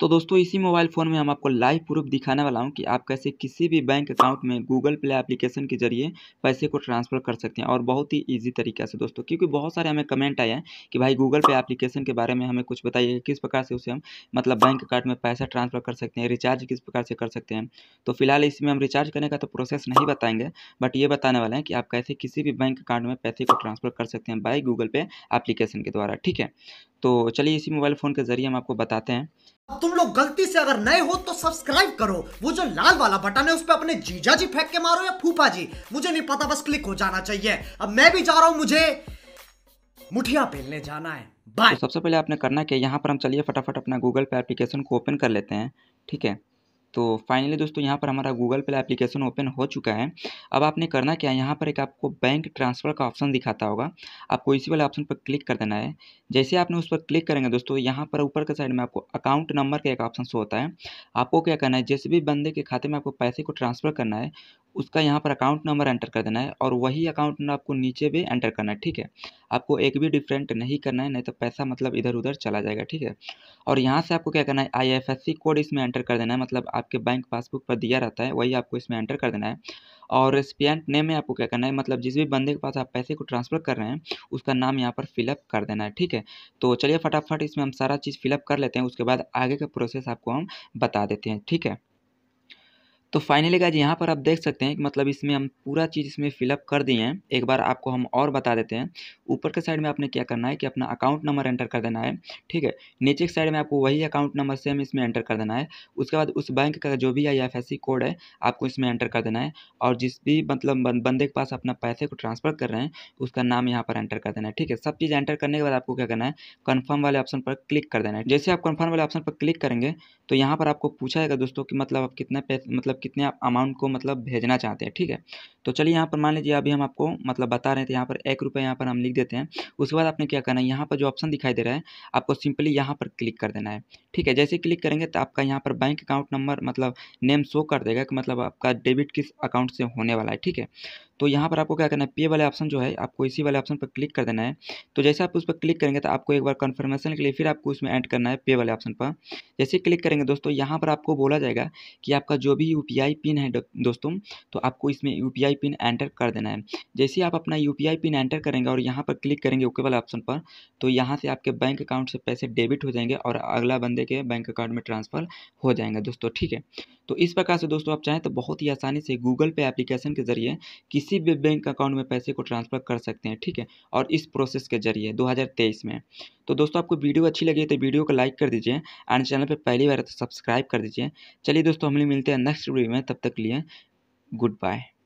तो दोस्तों इसी मोबाइल फ़ोन में हम आपको लाइव प्रूफ दिखाने वाला हूँ कि आप कैसे किसी भी बैंक अकाउंट में गूगल प्ले एप्लीकेशन के जरिए पैसे को ट्रांसफ़र कर सकते हैं और बहुत ही ईजी तरीके से दोस्तों क्योंकि बहुत सारे हमें कमेंट आए हैं कि भाई गूगल पे एप्लीकेशन के बारे में हमें कुछ बताइए किस प्रकार से उसे हम मतलब बैंक अकाउंट में पैसा ट्रांसफ़र कर सकते हैं रिचार्ज किस प्रकार से कर सकते हैं तो फिलहाल इसमें हम रिचार्ज करने का तो प्रोसेस नहीं बताएंगे बट ये बताने वाले हैं कि आप कैसे किसी भी बैंक अकाउंट में पैसे को ट्रांसफ़र कर सकते हैं बाई गूगल पे एप्लीकेशन के द्वारा ठीक है तो चलिए इसी मोबाइल फ़ोन के ज़रिए हम आपको बताते हैं तुम लोग गलती से अगर नए हो तो सब्सक्राइब करो वो जो लाल वाला बटन है उस पर अपने जीजा जी फेंक के मारो या फूफा जी मुझे नहीं पता बस क्लिक हो जाना चाहिए अब मैं भी जा रहा हूँ मुझे मुठिया पहनने जाना है तो सबसे पहले आपने करना क्या यहाँ पर हम चलिए फटाफट अपना गूगल पे एप्लीकेशन को ओपन कर लेते हैं ठीक है तो फाइनली दोस्तों यहाँ पर हमारा गूगल पे एप्लीकेशन ओपन हो चुका है अब आपने करना क्या है यहाँ पर एक आपको बैंक ट्रांसफ़र का ऑप्शन दिखाता होगा आपको इसी वाले ऑप्शन पर क्लिक कर देना है जैसे आपने उस पर क्लिक करेंगे दोस्तों यहाँ पर ऊपर के साइड में आपको अकाउंट नंबर का एक ऑप्शन शो होता है आपको क्या करना है जिस भी बंदे के खाते में आपको पैसे को ट्रांसफ़र करना है उसका यहाँ पर अकाउंट नंबर एंटर कर देना है और वही अकाउंट नंबर आपको नीचे भी एंटर करना है ठीक है आपको एक भी डिफरेंट नहीं करना है नहीं तो पैसा मतलब इधर उधर चला जाएगा ठीक है और यहाँ से आपको क्या करना है आईएफएससी कोड इसमें एंटर कर देना है मतलब आपके बैंक पासबुक पर दिया रहता है वही आपको इसमें एंटर कर देना है और रेसिपियंट नेम में आपको क्या करना है मतलब जिस भी बंदे के पास आप पैसे को ट्रांसफ़र कर रहे हैं उसका नाम यहाँ पर फिलअप कर देना है ठीक है तो चलिए फटाफट इसमें हम सारा चीज़ फिलअप कर लेते हैं उसके बाद आगे का प्रोसेस आपको हम बता देते हैं ठीक है तो फाइनली गाइज यहाँ पर आप देख सकते हैं कि मतलब इसमें हम पूरा चीज़ इसमें फिलअप कर दिए हैं एक बार आपको हम और बता देते हैं ऊपर के साइड में आपने क्या करना है कि अपना अकाउंट नंबर एंटर कर देना है ठीक है नीचे के साइड में आपको वही अकाउंट नंबर सेम इसमें एंटर कर देना है उसके बाद उस बैंक का जो भी आई कोड है आपको इसमें एंटर कर देना है और जिस भी मतलब बंदे के पास अपना पैसे को ट्रांसफ़र कर रहे हैं उसका नाम यहाँ पर एंटर कर देना है ठीक है सब चीज़ एंटर करने के बाद आपको क्या करना है कन्फर्म वाले ऑप्शन पर क्लिक कर देना है जैसे आप कन्फर्म वाले ऑप्शन पर क्लिक करेंगे तो यहाँ पर आपको पूछा जाएगा दोस्तों कि मतलब आप कितना पैसे मतलब कितने आप अमाउंट को मतलब भेजना चाहते हैं ठीक है तो चलिए यहाँ पर मान लीजिए अभी हम आपको मतलब बता रहे थे यहाँ पर एक रुपये यहाँ पर हम लिख देते हैं उसके बाद आपने क्या करना है यहाँ पर जो ऑप्शन दिखाई दे रहा है आपको सिंपली यहाँ पर क्लिक कर देना है ठीक है जैसे क्लिक करेंगे तो आपका यहाँ पर बैंक अकाउंट नंबर मतलब नेम शो कर देगा कि मतलब आपका डेबिट किस अकाउंट से होने वाला है ठीक है तो यहाँ पर आपको क्या करना है पे वाले ऑप्शन जो है आपको इसी वाले ऑप्शन पर क्लिक कर देना है तो जैसे आप उस पर क्लिक करेंगे तो आपको एक बार कन्फर्मेशन के लिए फिर आपको उसमें ऐड करना है पे वाले ऑप्शन पर जैसे क्लिक करेंगे दोस्तों यहाँ पर आपको बोला जाएगा कि आपका जो भी यू यूपीआई पिन है दोस्तों तो आपको इसमें यूपीआई पिन एंटर कर देना है जैसे आप अपना यूपीआई पिन एंटर करेंगे और यहाँ पर क्लिक करेंगे ओके वाला ऑप्शन पर तो यहाँ से आपके बैंक अकाउंट से पैसे डेबिट हो जाएंगे और अगला बंदे के बैंक अकाउंट में ट्रांसफ़र हो जाएंगे दोस्तों ठीक है तो इस प्रकार से दोस्तों आप चाहें तो बहुत ही आसानी से गूगल पे एप्लीकेशन के जरिए किसी भी बैंक अकाउंट में पैसे को ट्रांसफ़र कर सकते हैं ठीक है और इस प्रोसेस के जरिए 2023 में तो दोस्तों आपको वीडियो अच्छी लगी तो वीडियो को लाइक कर दीजिए एंड चैनल पर पहली बार तो सब्सक्राइब कर दीजिए चलिए दोस्तों हम लोग मिलते हैं नेक्स्ट ज़रूरी में तब तक लिए गुड बाय